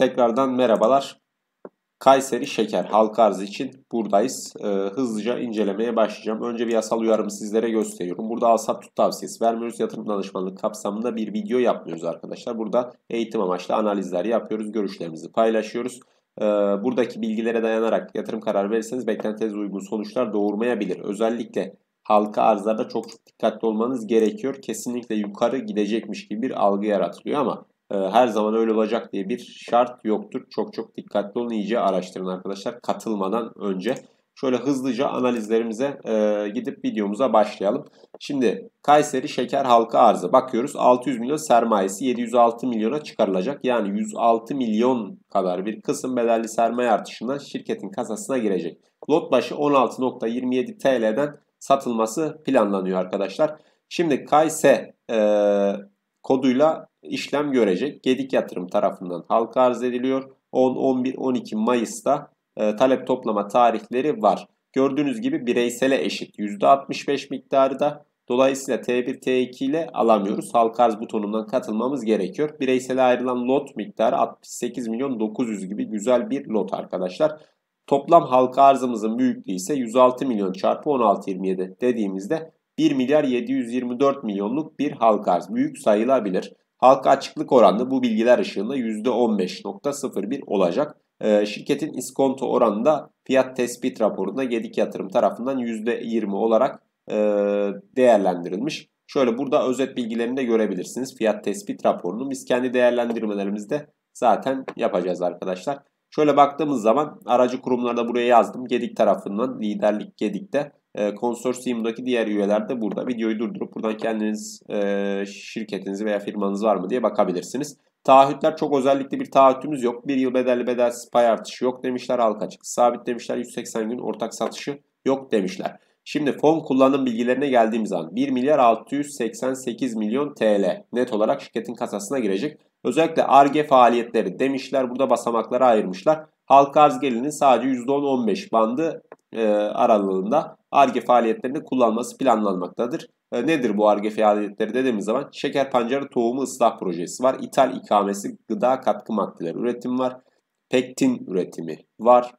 Tekrardan merhabalar. Kayseri Şeker halk arzı için buradayız. Ee, hızlıca incelemeye başlayacağım. Önce bir yasal uyarımı sizlere gösteriyorum. Burada alsat tut tavsiyesi vermiyoruz. Yatırım danışmanlık kapsamında bir video yapmıyoruz arkadaşlar. Burada eğitim amaçlı analizler yapıyoruz. Görüşlerimizi paylaşıyoruz. Ee, buradaki bilgilere dayanarak yatırım kararı verirseniz beklentinize uygun sonuçlar doğurmayabilir. Özellikle halka arzlarda çok dikkatli olmanız gerekiyor. Kesinlikle yukarı gidecekmiş gibi bir algı yaratılıyor ama ee, her zaman öyle olacak diye bir şart yoktur. Çok çok dikkatli olun iyice araştırın arkadaşlar katılmadan önce. Şöyle hızlıca analizlerimize e, gidip videomuza başlayalım. Şimdi Kayseri şeker halka arzı bakıyoruz 600 milyon sermayesi 706 milyona çıkarılacak. Yani 106 milyon kadar bir kısım bedelli sermaye artışından şirketin kasasına girecek. Lot başı 16.27 TL'den satılması planlanıyor arkadaşlar. Şimdi Kayse e, koduyla işlem görecek. Gedik yatırım tarafından halka arz ediliyor. 10, 11, 12 Mayıs'ta e, talep toplama tarihleri var. Gördüğünüz gibi bireysele eşit %65 miktarı da dolayısıyla T1 T2 ile alamıyoruz. Halka arz butonundan katılmamız gerekiyor. Bireysele ayrılan lot miktarı 68 milyon 900 gibi güzel bir lot arkadaşlar. Toplam halka arzımızın büyüklüğü ise 106 milyon çarpı 16.27 dediğimizde 1 milyar 724 milyonluk bir halka arz büyük sayılabilir. Halka açıklık oranı bu bilgiler ışığında %15.01 olacak. Ee, şirketin iskonto oranı da fiyat tespit raporunda Gedik Yatırım tarafından %20 olarak e, değerlendirilmiş. Şöyle burada özet bilgilerini de görebilirsiniz. Fiyat tespit raporunu biz kendi değerlendirmelerimizde zaten yapacağız arkadaşlar. Şöyle baktığımız zaman aracı kurumlarda buraya yazdım. Gedik tarafından liderlik Gedik'te ee, konsorsiyumdaki diğer üyeler de burada. Videoyu durdurup buradan kendiniz e, şirketinizi veya firmanız var mı diye bakabilirsiniz. Taahhütler çok özellikle bir taahhütümüz yok. Bir yıl bedelli bedelsiz pay artışı yok demişler. Halka açık sabit demişler. 180 gün ortak satışı yok demişler. Şimdi fon kullanım bilgilerine geldiğimiz an 1 milyar 688 milyon TL net olarak şirketin kasasına girecek. Özellikle ARGE faaliyetleri demişler. Burada basamaklara ayırmışlar. Halka arz gelirinin sadece %10-15 bandı e, aralığında ARGE faaliyetlerinde kullanması planlanmaktadır. E, nedir bu ARGE faaliyetleri dediğimiz zaman şeker pancarı tohumu ıslah projesi var. İthal ikamesi gıda katkı maddeleri üretimi var. Pektin üretimi var.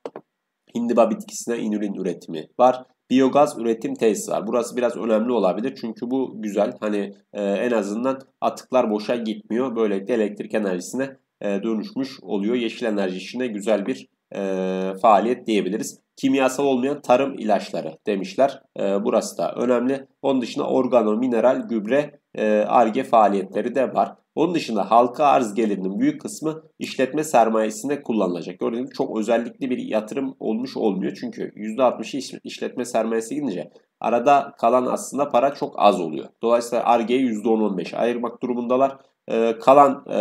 Hindiba bitkisine inülin üretimi var. Biyogaz üretim tesisi var. Burası biraz önemli olabilir. Çünkü bu güzel. Hani e, en azından atıklar boşa gitmiyor. Böylelikle elektrik enerjisine e, dönüşmüş oluyor. Yeşil enerji işine güzel bir e, faaliyet diyebiliriz kimyasal olmayan tarım ilaçları demişler. E, burası da önemli. Onun dışında organo, mineral, gübre, e, arge e, faaliyetleri de var. Onun dışında halka arz gelirinin büyük kısmı işletme sermayesinde kullanılacak. Gördüğünüz gibi çok özellikli bir yatırım olmuş olmuyor. Çünkü %60'ı işletme sermayesi gidince arada kalan aslında para çok az oluyor. Dolayısıyla argeye %10-15 ayırmak durumundalar. E, kalan e,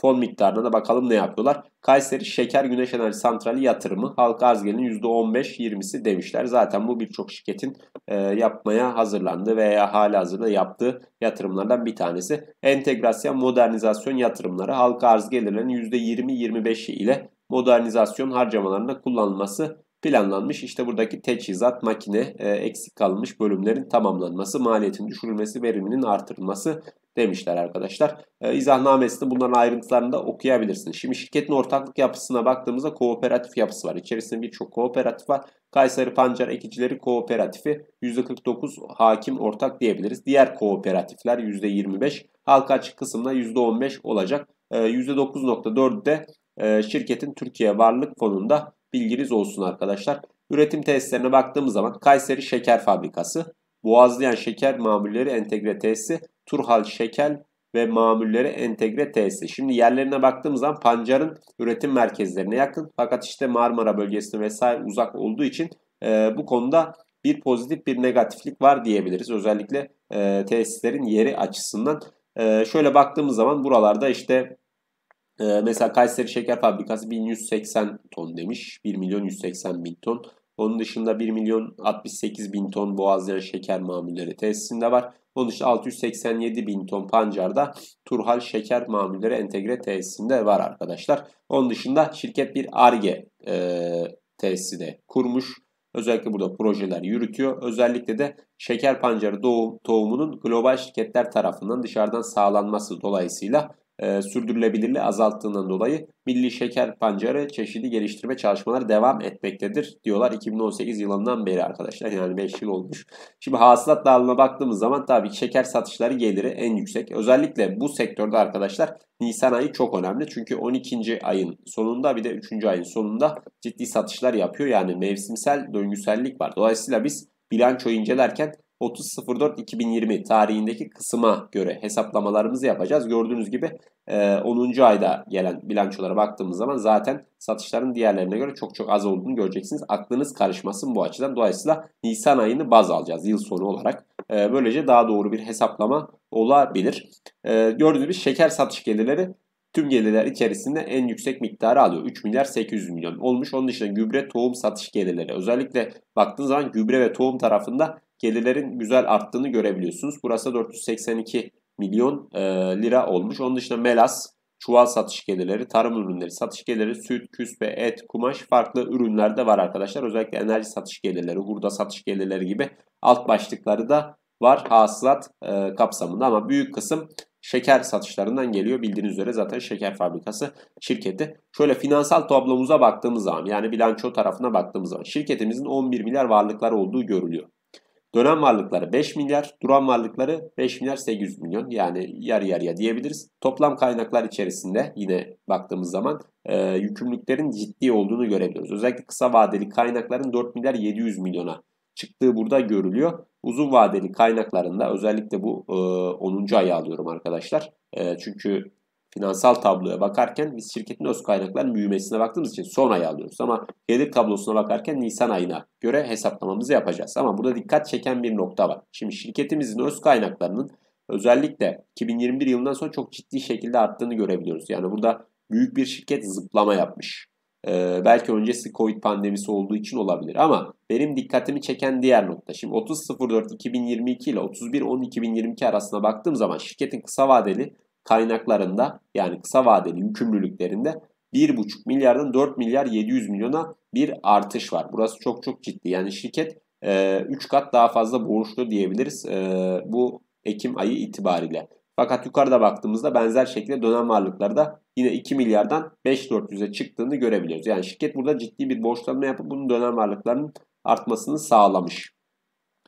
Fon miktarına da bakalım ne yapıyorlar. Kayseri Şeker Güneş Enerji Santrali yatırımı halka arz gelinin %15-20'si demişler. Zaten bu birçok şirketin e, yapmaya hazırlandı veya hali hazırda yaptığı yatırımlardan bir tanesi. Entegrasyon modernizasyon yatırımları halka arz gelirlerinin %20-25'i ile modernizasyon harcamalarında kullanılması planlanmış. İşte buradaki teçhizat, makine, e, eksik kalmış bölümlerin tamamlanması, maliyetin düşürülmesi, veriminin artırılması demişler arkadaşlar. E, izahnamesini bunların ayrıntılarını da okuyabilirsiniz. Şimdi şirketin ortaklık yapısına baktığımızda kooperatif yapısı var. İçerisinde birçok kooperatif var. Kayseri Pancar Ekicileri Kooperatifi %49 hakim ortak diyebiliriz. Diğer kooperatifler %25, halka açık kısımda %15 olacak. E, 9.4 de e, şirketin Türkiye Varlık Fonu'nda bilginiz olsun arkadaşlar. Üretim tesislerine baktığımız zaman Kayseri Şeker Fabrikası, Boğazlayan Şeker Mamulleri Entegre Tesisi turhal şekel ve mamulleri entegre tesisi. Şimdi yerlerine baktığımız zaman pancarın üretim merkezlerine yakın fakat işte Marmara bölgesine vesaire uzak olduğu için e, bu konuda bir pozitif bir negatiflik var diyebiliriz. Özellikle e, tesislerin yeri açısından. E, şöyle baktığımız zaman buralarda işte e, mesela Kayseri Şeker Fabrikası 1180 ton demiş. 1 milyon 180 bin ton. Onun dışında 1 milyon 68 bin ton boğazlara şeker mamulleri tesisinde var. Onun dışında 687 bin ton pancarda Turhal Şeker Mamulleri Entegre tesisinde var arkadaşlar. Onun dışında şirket bir ARGE e, tesisi de kurmuş. Özellikle burada projeler yürütüyor. Özellikle de şeker pancarı doğum, tohumunun global şirketler tarafından dışarıdan sağlanması dolayısıyla e, sürdürülebilirliği azalttığından dolayı milli şeker pancarı çeşidi geliştirme çalışmaları devam etmektedir diyorlar 2018 yılından beri arkadaşlar yani 5 yıl olmuş. Şimdi hasılat dağılımına baktığımız zaman tabii ki şeker satışları geliri en yüksek. Özellikle bu sektörde arkadaşlar Nisan ayı çok önemli çünkü 12. ayın sonunda bir de 3. ayın sonunda ciddi satışlar yapıyor. Yani mevsimsel döngüsellik var. Dolayısıyla biz bilanço incelerken 30.04.2020 tarihindeki kısıma göre hesaplamalarımızı yapacağız. Gördüğünüz gibi 10. E, ayda gelen bilançolara baktığımız zaman zaten satışların diğerlerine göre çok çok az olduğunu göreceksiniz. Aklınız karışmasın bu açıdan. Dolayısıyla Nisan ayını baz alacağız yıl sonu olarak. E, böylece daha doğru bir hesaplama olabilir. E, gördüğünüz gibi şeker satış gelirleri tüm gelirler içerisinde en yüksek miktarı alıyor. 3 milyar 800 milyon olmuş. Onun dışında gübre tohum satış gelirleri özellikle baktığınız zaman gübre ve tohum tarafında gelirlerin güzel arttığını görebiliyorsunuz. Burası 482 milyon e, lira olmuş. Onun dışında melas, çuval satış gelirleri, tarım ürünleri satış gelirleri, süt, küspe, et, kumaş farklı ürünler de var arkadaşlar. Özellikle enerji satış gelirleri, hurda satış gelirleri gibi alt başlıkları da var hasılat e, kapsamında ama büyük kısım şeker satışlarından geliyor. Bildiğiniz üzere zaten şeker fabrikası şirketi. Şöyle finansal tablomuza baktığımız zaman yani bilanço tarafına baktığımız zaman şirketimizin 11 milyar varlıklar olduğu görülüyor. Dönem varlıkları 5 milyar, duran varlıkları 5 milyar 800 milyon. Yani yarı yarıya diyebiliriz. Toplam kaynaklar içerisinde yine baktığımız zaman e, yükümlülüklerin ciddi olduğunu görebiliyoruz. Özellikle kısa vadeli kaynakların 4 milyar 700 milyona çıktığı burada görülüyor. Uzun vadeli kaynaklarında özellikle bu e, 10. ayı alıyorum arkadaşlar. E, çünkü finansal tabloya bakarken biz şirketin öz kaynaklar büyümesine baktığımız için son ayı alıyoruz. Ama gelir tablosuna bakarken Nisan ayına göre hesaplamamızı yapacağız. Ama burada dikkat çeken bir nokta var. Şimdi şirketimizin öz kaynaklarının özellikle 2021 yılından sonra çok ciddi şekilde arttığını görebiliyoruz. Yani burada büyük bir şirket zıplama yapmış. Ee, belki öncesi Covid pandemisi olduğu için olabilir ama benim dikkatimi çeken diğer nokta. Şimdi 2022 ile 2022 arasına baktığım zaman şirketin kısa vadeli kaynaklarında yani kısa vadeli yükümlülüklerinde 1,5 milyardan 4 milyar 700 milyona bir artış var. Burası çok çok ciddi. Yani şirket 3 e, kat daha fazla borçlu diyebiliriz e, bu Ekim ayı itibariyle. Fakat yukarıda baktığımızda benzer şekilde dönem varlıklarda yine 2 milyardan 5400'e çıktığını görebiliyoruz. Yani şirket burada ciddi bir borçlanma yapıp bunun dönem varlıklarının artmasını sağlamış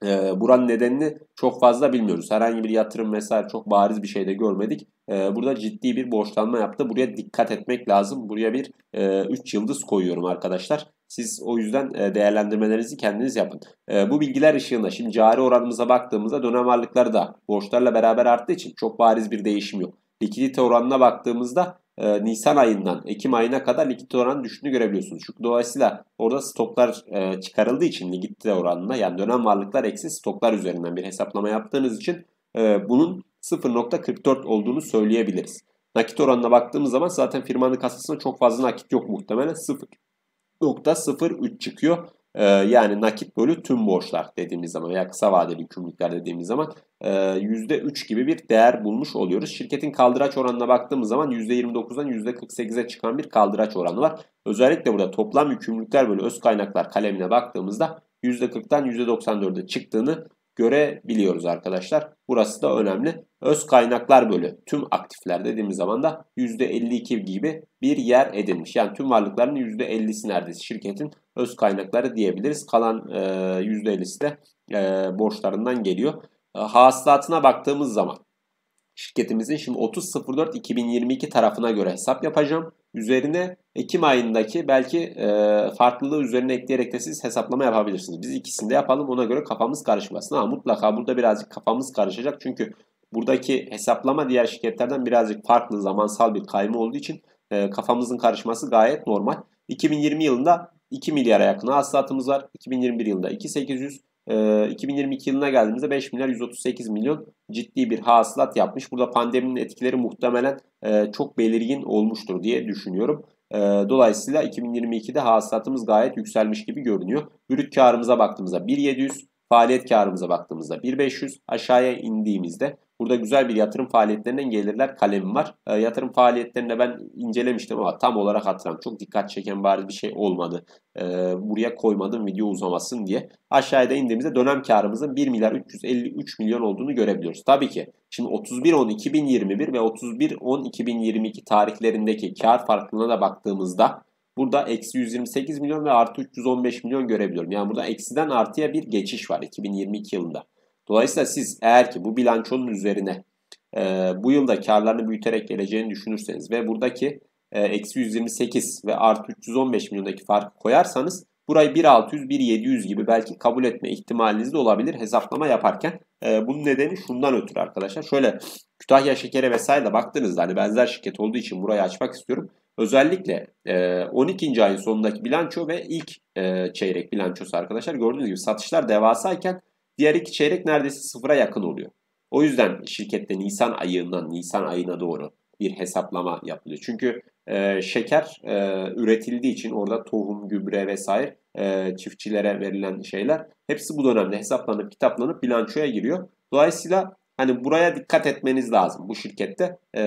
e, buranın nedenini çok fazla bilmiyoruz. Herhangi bir yatırım vesaire çok bariz bir şey de görmedik. E, burada ciddi bir borçlanma yaptı. Buraya dikkat etmek lazım. Buraya bir e, yıldız koyuyorum arkadaşlar. Siz o yüzden e, değerlendirmelerinizi kendiniz yapın. Ee, bu bilgiler ışığında şimdi cari oranımıza baktığımızda dönem varlıkları da borçlarla beraber arttığı için çok bariz bir değişim yok. Likidite oranına baktığımızda e, Nisan ayından Ekim ayına kadar likit oran düştüğünü görebiliyorsunuz. Çünkü dolayısıyla orada stoklar e, çıkarıldığı için likit oranına yani dönem varlıklar eksi stoklar üzerinden bir hesaplama yaptığınız için e, bunun 0.44 olduğunu söyleyebiliriz. Nakit oranına baktığımız zaman zaten firmanın kasasında çok fazla nakit yok muhtemelen 0.03 çıkıyor. Ee, yani nakit bölü tüm borçlar dediğimiz zaman veya kısa vadeli yükümlülükler dediğimiz zaman e, %3 gibi bir değer bulmuş oluyoruz. Şirketin kaldıraç oranına baktığımız zaman %29'dan %48'e çıkan bir kaldıraç oranı var. Özellikle burada toplam yükümlülükler bölü öz kaynaklar kalemine baktığımızda %40'dan %94'e çıktığını görebiliyoruz arkadaşlar. Burası da önemli. Öz kaynaklar bölü tüm aktifler dediğimiz zaman da %52 gibi bir yer edinmiş. Yani tüm varlıkların %50'si neredeyse şirketin öz kaynakları diyebiliriz. Kalan %50'si e, de e, borçlarından geliyor. E, hasılatına baktığımız zaman şirketimizin şimdi 30.04.2022 tarafına göre hesap yapacağım. Üzerine Ekim ayındaki belki e, farklılığı üzerine ekleyerek de siz hesaplama yapabilirsiniz. Biz ikisini de yapalım ona göre kafamız karışmasın. Ama mutlaka burada birazcık kafamız karışacak. Çünkü buradaki hesaplama diğer şirketlerden birazcık farklı zamansal bir kayma olduğu için e, kafamızın karışması gayet normal. 2020 yılında 2 milyara yakın hasılatımız var. 2021 yılında 2800, 2022 e, yılına geldiğimizde 5 milyar 138 milyon ciddi bir hasılat yapmış. Burada pandeminin etkileri muhtemelen e, çok belirgin olmuştur diye düşünüyorum. E, dolayısıyla 2022'de hasılatımız gayet yükselmiş gibi görünüyor. Brüt karımıza baktığımızda 1700, faaliyet karımıza baktığımızda 1500, aşağıya indiğimizde Burada güzel bir yatırım faaliyetlerinden gelirler kalemim var. E, yatırım faaliyetlerini ben incelemiştim ama tam olarak hatırlam. Çok dikkat çeken bariz bir şey olmadı. E, buraya koymadım video uzamasın diye. Aşağıda indiğimizde dönem karımızın 1 milyar 353 milyon olduğunu görebiliyoruz. Tabii ki şimdi 31.10.2021 ve 31.10.2022 tarihlerindeki kar farkına da baktığımızda Burada eksi 128 milyon ve artı 315 milyon görebiliyorum. Yani burada eksiden artıya bir geçiş var 2022 yılında. Dolayısıyla siz eğer ki bu bilançonun üzerine e, bu yılda karlarını büyüterek geleceğini düşünürseniz ve buradaki e, eksi 128 ve artı 315 milyondaki farkı koyarsanız burayı 1.600, 1.700 gibi belki kabul etme ihtimaliniz de olabilir hesaplama yaparken. E, bunun nedeni şundan ötürü arkadaşlar. Şöyle Kütahya Şeker'e vesaire de baktığınızda hani benzer şirket olduğu için burayı açmak istiyorum. Özellikle e, 12. ayın sonundaki bilanço ve ilk e, çeyrek bilançosu arkadaşlar gördüğünüz gibi satışlar devasayken Diğer iki çeyrek neredeyse sıfıra yakın oluyor. O yüzden şirkette Nisan ayından Nisan ayına doğru bir hesaplama yapılıyor. Çünkü e, şeker e, üretildiği için orada tohum, gübre vesaire e, çiftçilere verilen şeyler hepsi bu dönemde hesaplanıp kitaplanıp bilançoya giriyor. Dolayısıyla hani buraya dikkat etmeniz lazım bu şirkette. E,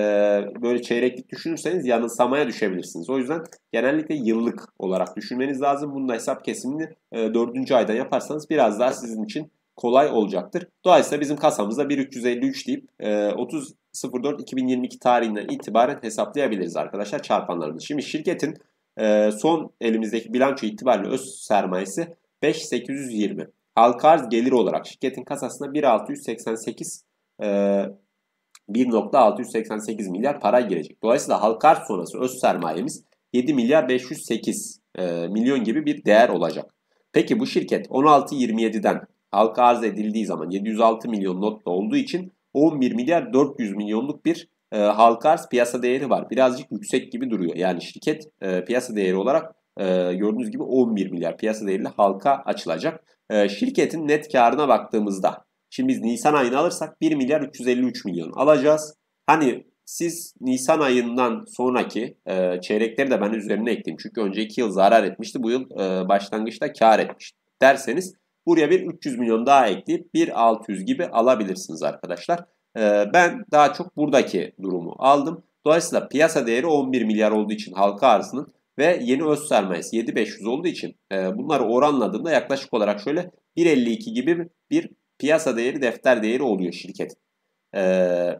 böyle çeyreklik düşünürseniz yanılsamaya düşebilirsiniz. O yüzden genellikle yıllık olarak düşünmeniz lazım. Bunun da hesap kesimini e, 4. aydan yaparsanız biraz daha sizin için kolay olacaktır. Dolayısıyla bizim kasamızda 1353 deyip e, 30 04 2022 tarihinden itibaren hesaplayabiliriz arkadaşlar çarpanlarımız. Şimdi şirketin e, son elimizdeki bilanço itibariyle öz sermayesi 5820. Halka arz geliri olarak şirketin kasasına 1688 e, 1.688 milyar para girecek. Dolayısıyla halka arz sonrası öz sermayemiz 7 milyar 508 e, milyon gibi bir değer olacak. Peki bu şirket 16.27'den halka arz edildiği zaman 706 milyon notla olduğu için 11 milyar 400 milyonluk bir e, halka arz piyasa değeri var. Birazcık yüksek gibi duruyor. Yani şirket e, piyasa değeri olarak e, gördüğünüz gibi 11 milyar piyasa değeriyle halka açılacak. E, şirketin net karına baktığımızda şimdi biz Nisan ayını alırsak 1 milyar 353 milyon alacağız. Hani siz Nisan ayından sonraki e, çeyrekleri de ben üzerine ekledim. Çünkü önceki yıl zarar etmişti. Bu yıl e, başlangıçta kar etmiş derseniz Buraya bir 300 milyon daha ekleyip 1.600 gibi alabilirsiniz arkadaşlar. Ee, ben daha çok buradaki durumu aldım. Dolayısıyla piyasa değeri 11 milyar olduğu için halka arzının ve yeni öz sermayesi 7500 olduğu için e, bunları oranladığımda yaklaşık olarak şöyle 1.52 gibi bir piyasa değeri defter değeri oluyor şirket. Ee,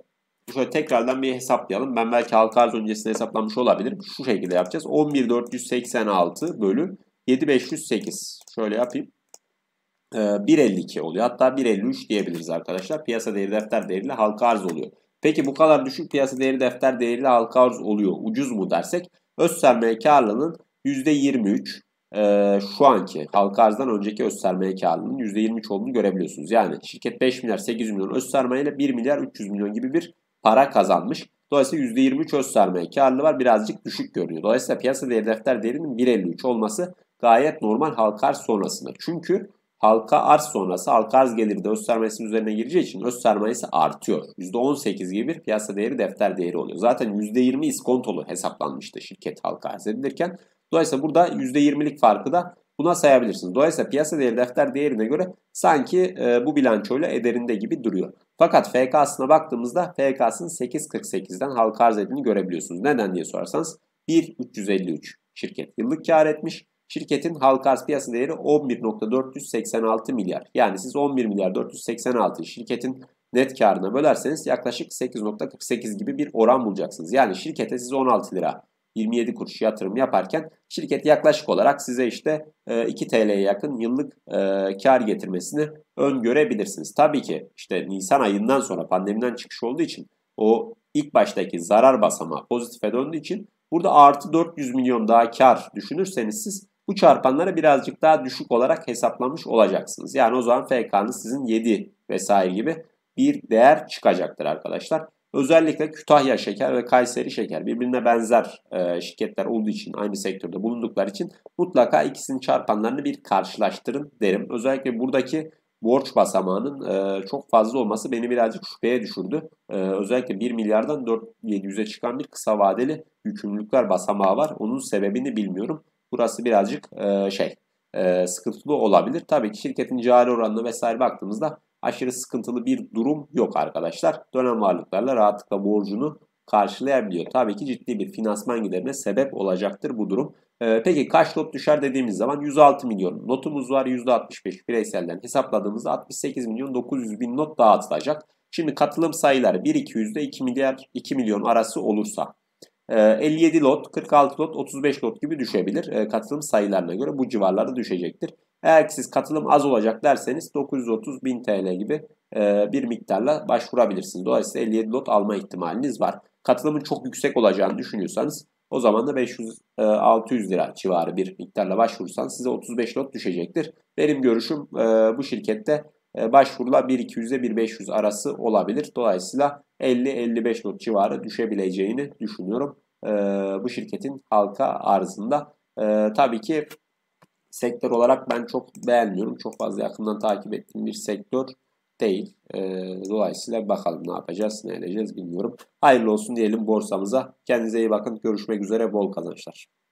şöyle tekrardan bir hesaplayalım. Ben belki halka arz öncesinde hesaplanmış olabilirim. Şu şekilde yapacağız. 11.486 bölü 7.508. Şöyle yapayım. 1.52 ee, oluyor. Hatta 1.53 diyebiliriz arkadaşlar. Piyasa değeri defter değerli halka arz oluyor. Peki bu kadar düşük piyasa değeri defter değerli halka arz oluyor. Ucuz mu dersek öz sermaye karlılığının %23 e, şu anki halka arzdan önceki öz sermaye karlılığının %23 olduğunu görebiliyorsunuz. Yani şirket 5 milyar 8 milyon öz sermaye ile 1 milyar 300 milyon gibi bir para kazanmış. Dolayısıyla %23 öz sermaye karlı var birazcık düşük görünüyor. Dolayısıyla piyasa değeri defter değerinin 1.53 olması gayet normal halka arz sonrasında. Çünkü halka arz sonrası halka arz geliri de öz sermayesinin üzerine gireceği için öz sermayesi artıyor. %18 gibi bir piyasa değeri defter değeri oluyor. Zaten %20 iskontolu hesaplanmıştı şirket halka arz edilirken. Dolayısıyla burada %20'lik farkı da buna sayabilirsiniz. Dolayısıyla piyasa değeri defter değerine göre sanki e, bu bilançoyla ederinde gibi duruyor. Fakat FK'sına baktığımızda FK'sının 8.48'den halka arz edildiğini görebiliyorsunuz. Neden diye sorarsanız 1.353 şirket yıllık kar etmiş. Şirketin halka arz piyasa değeri 11.486 milyar. Yani siz 11 milyar 486 şirketin net karına bölerseniz yaklaşık 8.48 gibi bir oran bulacaksınız. Yani şirkete siz 16 lira 27 kuruş yatırım yaparken şirket yaklaşık olarak size işte 2 e, TL'ye yakın yıllık e, kar getirmesini öngörebilirsiniz. Tabii ki işte Nisan ayından sonra pandemiden çıkış olduğu için o ilk baştaki zarar basamağı pozitife döndüğü için burada artı 400 milyon daha kar düşünürseniz siz bu çarpanları birazcık daha düşük olarak hesaplamış olacaksınız. Yani o zaman FK'nız sizin 7 vesaire gibi bir değer çıkacaktır arkadaşlar. Özellikle Kütahya Şeker ve Kayseri Şeker birbirine benzer e, şirketler olduğu için aynı sektörde bulundukları için mutlaka ikisinin çarpanlarını bir karşılaştırın derim. Özellikle buradaki borç basamağının e, çok fazla olması beni birazcık şüpheye düşürdü. E, özellikle 1 milyardan 4.700'e çıkan bir kısa vadeli yükümlülükler basamağı var. Onun sebebini bilmiyorum. Burası birazcık e, şey e, sıkıntılı olabilir. Tabii ki şirketin cari oranına vesaire baktığımızda aşırı sıkıntılı bir durum yok arkadaşlar. Dönem varlıklarla rahatlıkla borcunu karşılayabiliyor. Tabii ki ciddi bir finansman giderine sebep olacaktır bu durum. Ee, peki kaç not düşer dediğimiz zaman 106 milyon notumuz var %65 bireyselden hesapladığımızda 68 milyon 900 bin not dağıtılacak. Şimdi katılım sayıları 1-2 yüzde 2 milyar 2 milyon arası olursa 57 ee, lot, 46 lot, 35 lot gibi düşebilir. Ee, katılım sayılarına göre bu civarlarda düşecektir. Eğer siz katılım az olacak derseniz 930 bin TL gibi e, bir miktarla başvurabilirsiniz. Dolayısıyla 57 lot alma ihtimaliniz var. Katılımın çok yüksek olacağını düşünüyorsanız o zaman da 500-600 e, lira civarı bir miktarla başvurursanız size 35 lot düşecektir. Benim görüşüm e, bu şirkette ee, başvurular 1-500 arası olabilir. Dolayısıyla 50-55 not civarı düşebileceğini düşünüyorum ee, bu şirketin halka arzında. Ee, tabii ki sektör olarak ben çok beğenmiyorum. Çok fazla yakından takip ettiğim bir sektör değil. Dolayısıyla bakalım ne yapacağız, ne edeceğiz bilmiyorum. Hayırlı olsun diyelim borsamıza. Kendinize iyi bakın. Görüşmek üzere. Bol kazançlar.